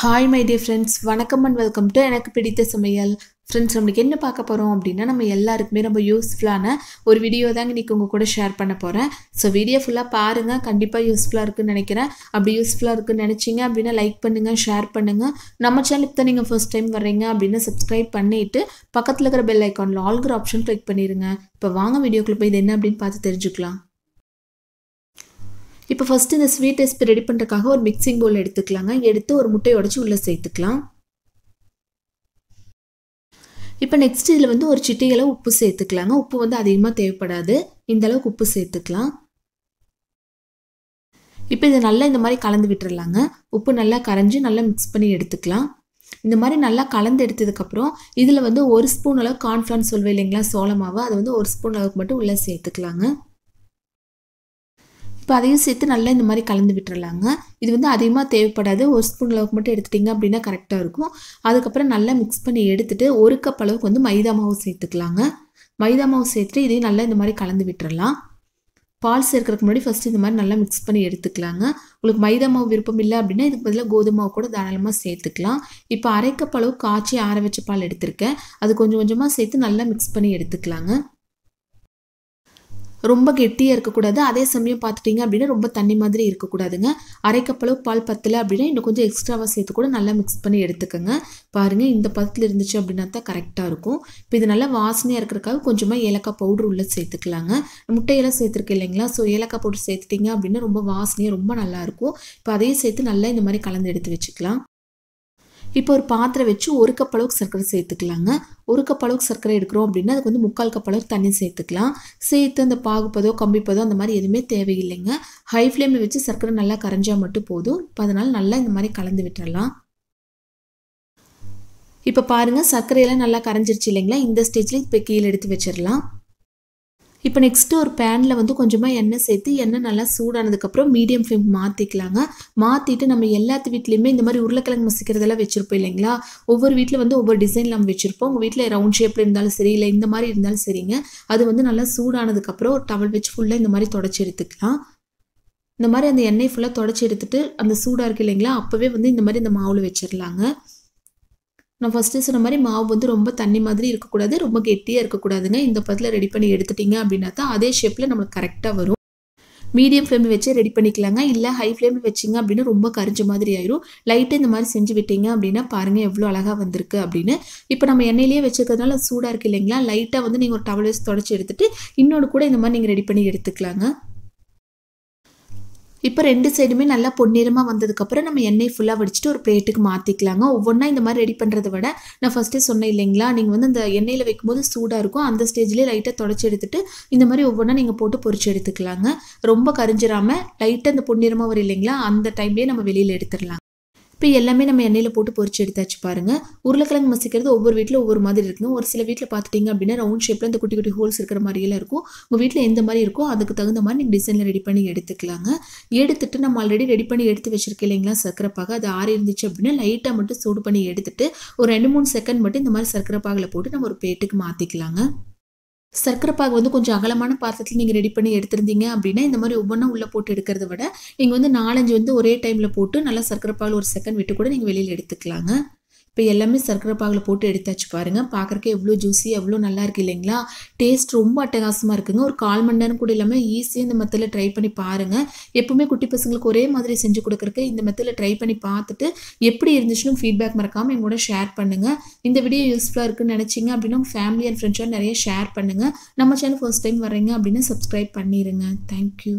hi my dear friends வணக்கம் and welcome to எனக்கு பிடித்த சமையல் ஃப்ரெண்ட்ஸ் நம்மளுக்கு என்ன பார்க்க போகிறோம் அப்படின்னா நம்ம எல்லாருக்குமே ரொம்ப யூஸ்ஃபுல்லான ஒரு வீடியோ தாங்க இன்றைக்கி உங்கள் கூட ஷேர் பண்ண போகிறேன் ஸோ வீடியோ ஃபுல்லாக பாருங்கள் கண்டிப்பாக யூஸ்ஃபுல்லாக இருக்குன்னு நினைக்கிறேன் அப்படி யூஸ்ஃபுல்லாக இருக்குன்னு நினச்சிங்க அப்படின்னா லைக் பண்ணுங்கள் ஷேர் பண்ணுங்கள் நம்ம சேனலுக்கு தான் நீங்கள் ஃபஸ்ட் டைம் வர்றீங்க அப்படின்னா சப்ஸ்கிரைப் பண்ணிவிட்டு பக்கத்தில் இருக்கிற பெல் ஐக்கானில் ஆல்கிற ஆப்ஷன் கிளிக் பண்ணிடுங்க இப்போ வாங்க வீடியோக்குள்ளே போய் இது என்ன அப்படின்னு பார்த்து தெரிஞ்சுக்கலாம் இப்போ ஃபஸ்ட்டு இந்த ஸ்வீட் ரெசிபி ரெடி பண்ணுறதுக்காக ஒரு மிக்சிங் பவுல் எடுத்துக்கலாங்க எடுத்து ஒரு முட்டையை உடச்சி உள்ளே சேர்த்துக்கலாம் இப்போ நெக்ஸ்ட் இதில் வந்து ஒரு சிட்டிகளை உப்பு சேர்த்துக்கலாங்க உப்பு வந்து அதிகமாக தேவைப்படாது இந்த அளவுக்கு உப்பு சேர்த்துக்கலாம் இப்போ இதை நல்லா இந்த மாதிரி கலந்து விட்டுறலாங்க உப்பு நல்லா கரைஞ்சி நல்லா மிக்ஸ் பண்ணி எடுத்துக்கலாம் இந்த மாதிரி நல்லா கலந்து எடுத்ததுக்கப்புறம் இதில் வந்து ஒரு ஸ்பூன் அளவு கார்ன்ஃப்ளான் சொல்வேன் இல்லைங்களா சோளமாவை அதை வந்து ஒரு ஸ்பூன் அளவுக்கு மட்டும் உள்ளே சேர்த்துக்கலாங்க இப்போ அதையும் சேர்த்து நல்லா இந்த மாதிரி கலந்து விட்டுறலாங்க இது வந்து அதிகமாக தேவைப்படாது ஒரு ஸ்பூன் அளவுக்கு மட்டும் எடுத்துட்டிங்க அப்படின்னா கரெக்டாக இருக்கும் அதுக்கப்புறம் நல்லா மிக்ஸ் பண்ணி எடுத்துகிட்டு ஒரு கப் அளவுக்கு வந்து மைதா மாவு சேர்த்துக்கலாங்க மைதா மாவு சேர்த்துட்டு இதையும் நல்லா இந்த மாதிரி கலந்து விட்டுறலாம் பால் சேர்க்கறதுக்கு முன்னாடி ஃபஸ்ட்டு இந்த மாதிரி நல்லா மிக்ஸ் பண்ணி எடுத்துக்கலாங்க உங்களுக்கு மைதா மாவு விருப்பம் இல்லை அப்படின்னா இதுக்கு பதிலாக கோதுமை மாவு கூட தாராளமாக சேர்த்துக்கலாம் இப்போ அரைக்கப் அளவு காய்ச்சி ஆற வச்ச பால் எடுத்திருக்கேன் அது கொஞ்சம் கொஞ்சமாக சேர்த்து நல்லா மிக்ஸ் பண்ணி எடுத்துக்கலாங்க ரொம்ப கெட்டியாக இருக்கக்கூடாது அதே சமயம் பார்த்துட்டிங்க அப்படின்னா ரொம்ப தண்ணி மாதிரி இருக்கக்கூடாதுங்க அரைக்கப்பளவு பால் பத்தலை அப்படின்னா இன்னும் கொஞ்சம் எக்ஸ்ட்ராவாக சேர்த்து கூட நல்லா மிக்ஸ் பண்ணி எடுத்துக்கோங்க பாருங்கள் இந்த பதத்தில் இருந்துச்சு அப்படின்னா தான் கரெக்டாக இருக்கும் இப்போ இது நல்லா வாசனையாக இருக்கிறக்காக கொஞ்சமாக ஏலக்காய் பவுடர் உள்ளே சேர்த்துக்கலாங்க முட்டையெல்லாம் சேர்த்துருக்கு இல்லைங்களா ஸோ ஏலக்காய் பவுடர் சேர்த்துட்டிங்க அப்படின்னா ரொம்ப வாசனையாக ரொம்ப நல்லாயிருக்கும் இப்போ அதையும் சேர்த்து நல்லா இந்த மாதிரி கலந்து எடுத்து வச்சுக்கலாம் இப்போ ஒரு பாத்திரம் வச்சு ஒரு கப் அளவுக்கு சர்க்கரை சேர்த்துக்கலாங்க ஒரு கப் அளவுக்கு சர்க்கரை எடுக்கிறோம் அப்படின்னா அதுக்கு வந்து முக்கால் கப் அளவுக்கு தண்ணி சேர்த்துக்கலாம் சேர்த்து அந்த பாகுப்பதோ கம்பிப்பதோ அந்த மாதிரி எதுவுமே தேவையில்லைங்க ஹை ஃப்ளேமில் வச்சு சர்க்கரை நல்லா கரைஞ்சால் மட்டும் போதும் இப்போ அதனால் நல்லா இந்த மாதிரி கலந்து விட்டுறலாம் இப்போ பாருங்கள் சர்க்கரையெல்லாம் நல்லா கரைஞ்சிருச்சு இல்லைங்களா இந்த ஸ்டேஜில் இப்போ கீழே எடுத்து வச்சிடலாம் இப்போ நெக்ஸ்ட்டு ஒரு பேனில் வந்து கொஞ்சமாக எண்ணெய் சேர்த்து எண்ணெய் நல்லா சூடானதுக்கப்புறம் மீடியம் ஃப்ளேம் மாற்றிக்கலாங்க மாற்றிட்டு நம்ம எல்லாத்து வீட்லேயுமே இந்த மாதிரி உருளைக்கிழங்கு மசிக்கிறதெல்லாம் வச்சுருப்போம் இல்லைங்களா ஒவ்வொரு வீட்டில் வந்து ஒவ்வொரு டிசைன் நம்ம வச்சுருப்போம் உங்கள் வீட்டில் ரவுண்ட் ஷேப்பில் இருந்தாலும் சரி இல்லை இந்த மாதிரி இருந்தாலும் சரிங்க அது வந்து நல்லா சூடானதுக்கப்புறம் ஒரு டவல் வச்சு ஃபுல்லாக இந்த மாதிரி தொடச்சி எடுத்துக்கலாம் இந்த மாதிரி அந்த எண்ணெய் ஃபுல்லாக தொடச்சி எடுத்துகிட்டு அந்த சூடாக இருக்குது இல்லைங்களா அப்போவே வந்து இந்த மாதிரி இந்த மாவில் வச்சிடலாங்க நான் ஃபஸ்ட்டு சொன்ன மாதிரி மாவு வந்து ரொம்ப தண்ணி மாதிரி இருக்கக்கூடாது ரொம்ப கெட்டியாக இருக்கக்கூடாதுங்க இந்த பதத்தில் ரெடி பண்ணி எடுத்துட்டிங்க அப்படின்னா தான் அதே ஷேப்பில் நம்மளுக்கு கரெக்டாக வரும் மீடியம் ஃப்ளேமில் வச்சே ரெடி பண்ணிக்கலாங்க இல்லை ஹை ஃப்ளேமில் வச்சிங்க அப்படின்னா ரொம்ப கரிஞ்ச மாதிரி ஆயிரும் லைட்டு இந்த மாதிரி செஞ்சு விட்டீங்க அப்படின்னா பாருங்கள் எவ்வளோ அழகாக வந்திருக்கு அப்படின்னு இப்போ நம்ம எண்ணெயிலேயே வச்சுருக்கிறதுனால சூடாக இருக்குது இல்லைங்களா லைட்டாக வந்து நீங்கள் ஒரு டவல் வச்சு தொடச்சி எடுத்துகிட்டு இன்னொன்று கூட இந்த மாதிரி நீங்கள் ரெடி பண்ணி எடுத்துக்கலாங்க இப்போ ரெண்டு சைடுமே நல்லா பொன்னிறமாக வந்ததுக்கப்புறம் நம்ம எண்ணெய் ஃபுல்லாக வடிச்சிட்டு ஒரு பிளேட்டுக்கு மாற்றிக்கலாங்க ஒவ்வொன்றா இந்த மாதிரி ரெடி பண்ணுறதை விட நான் ஃபஸ்ட்டே சொன்னேன் இல்லைங்களா நீங்கள் வந்து அந்த எண்ணெயில் வைக்கும்போது சூடாக இருக்கும் அந்த ஸ்டேஜ்லேயே லைட்டாக தொடச்சி எடுத்துட்டு இந்த மாதிரி ஒவ்வொன்றா நீங்கள் போட்டு பொறிச்சு எடுத்துக்கலாங்க ரொம்ப கரிஞ்சிராமல் லைட்டாக அந்த பொன்னிறமாக வரும் இல்லைங்களா அந்த டைம்லேயே நம்ம வெளியில் எடுத்துடலாம் இப்போ எல்லாமே நம்ம எண்ணெயில் போட்டு பொறிச்சு எடுத்தாச்சு பாருங்கள் உருளைக்கிழங்கு மசிக்கிறது ஒவ்வொரு வீட்டில் ஒவ்வொரு மாதிரி இருக்கும் ஒரு சில வீட்டில் பார்த்துட்டிங்க அப்படின்னா ரவுண்ட் ஷேப்பில் இந்த குட்டி குட்டி ஹோல்ஸ் இருக்கிற மாதிரியெல்லாம் இருக்கும் உங்கள் வீட்டில் எந்த மாதிரி இருக்கோ அதுக்கு தகுந்த மாதிரி நீங்கள் டிசைனில் ரெடி பண்ணி எடுத்துக்கலாங்க எடுத்துட்டு நம்ம ஆல்ரெடி ரெடி பண்ணி எடுத்து வச்சுருக்கேன் இல்லைங்களா சர்க்கரைப்பாக அது ஆறி இருந்துச்சு அப்படின்னா லைட்டாக மட்டும் சூடு பண்ணி எடுத்துட்டு ஒரு ரெண்டு மூணு செகண்ட் மட்டும் இந்த மாதிரி சக்கரைப்பாகில் போட்டு நம்ம ஒரு பேட்டுக்கு மாற்றிக்கலாங்க சர்க்கரை பாகு வந்து கொஞ்சம் அகலமான பாத்திரத்தில் நீங்கள் ரெடி பண்ணி எடுத்திருந்தீங்க அப்படின்னா இந்த மாதிரி ஒவ்வொன்றா உள்ளே போட்டு எடுக்கிறத விட நீங்கள் வந்து நாலஞ்சு வந்து ஒரே டைமில் போட்டு நல்லா சர்க்கரை பால் ஒரு செகண்ட் விட்டு கூட நீங்கள் வெளியில் எடுத்துக்கலாங்க இப்போ எல்லாமே சர்க்கரை பாகில் போட்டு எடுத்தாச்சு பாருங்கள் பார்க்குறக்கு எவ்வளோ ஜூஸி எவ்வளோ நல்லா இருக்குது இல்லைங்களா டேஸ்ட் ரொம்ப அட்டகாசமாக இருக்குங்க ஒரு கால் மணி நேரம் கூட இல்லாமல் ஈஸியாக இந்த மெத்தில் ட்ரை பண்ணி பாருங்கள் எப்போவுமே குட்டி பசங்களுக்கு ஒரே மாதிரி செஞ்சு கொடுக்குறக்கு இந்த மெத்தில் ட்ரை பண்ணி பார்த்துட்டு எப்படி இருந்துச்சுன்னு ஃபீட்பேக் மறக்காமல் எங்களோட ஷேர் பண்ணுங்கள் இந்த வீடியோ யூஸ்ஃபுல்லாக இருக்குன்னு நினச்சிங்க அப்படின்னா ஃபேமிலி அண்ட் ஃப்ரெண்ட்ஸோட நிறைய ஷேர் பண்ணுங்கள் நம்ம சேனல் ஃபர்ஸ்ட் டைம் வரீங்க அப்படின்னு சப்ஸ்கிரைப் பண்ணிடுங்க தேங்க்யூ